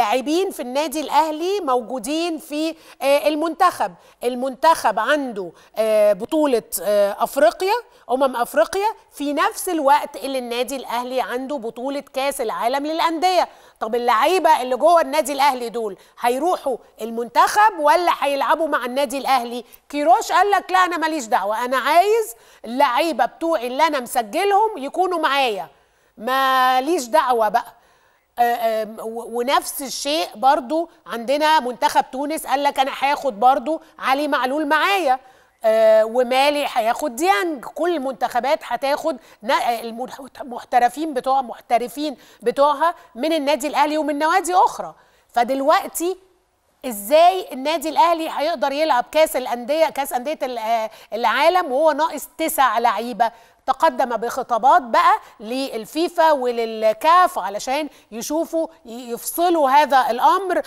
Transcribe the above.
لاعبين في النادي الاهلي موجودين في آه، المنتخب المنتخب عنده آه، بطوله آه، افريقيا امم افريقيا في نفس الوقت اللي النادي الاهلي عنده بطوله كاس العالم للانديه طب اللعيبه اللي جوه النادي الاهلي دول هيروحوا المنتخب ولا هيلعبوا مع النادي الاهلي كيروش قال لك لا انا ماليش دعوه انا عايز اللعيبه بتوعي اللي انا مسجلهم يكونوا معايا ماليش دعوه بقى آه، ونفس الشيء برضو عندنا منتخب تونس قال لك انا هاخد برضو علي معلول معايا آه، ومالي هياخد ديانج كل المنتخبات هتاخد آه، المحترفين بتوع محترفين بتوعها من النادي الاهلي ومن نوادي اخرى فدلوقتي ازاي النادي الاهلي هيقدر يلعب كاس الانديه كاس انديه العالم وهو ناقص تسع لعيبه تقدم بخطابات بقى للفيفا وللكاف علشان يشوفوا يفصلوا هذا الامر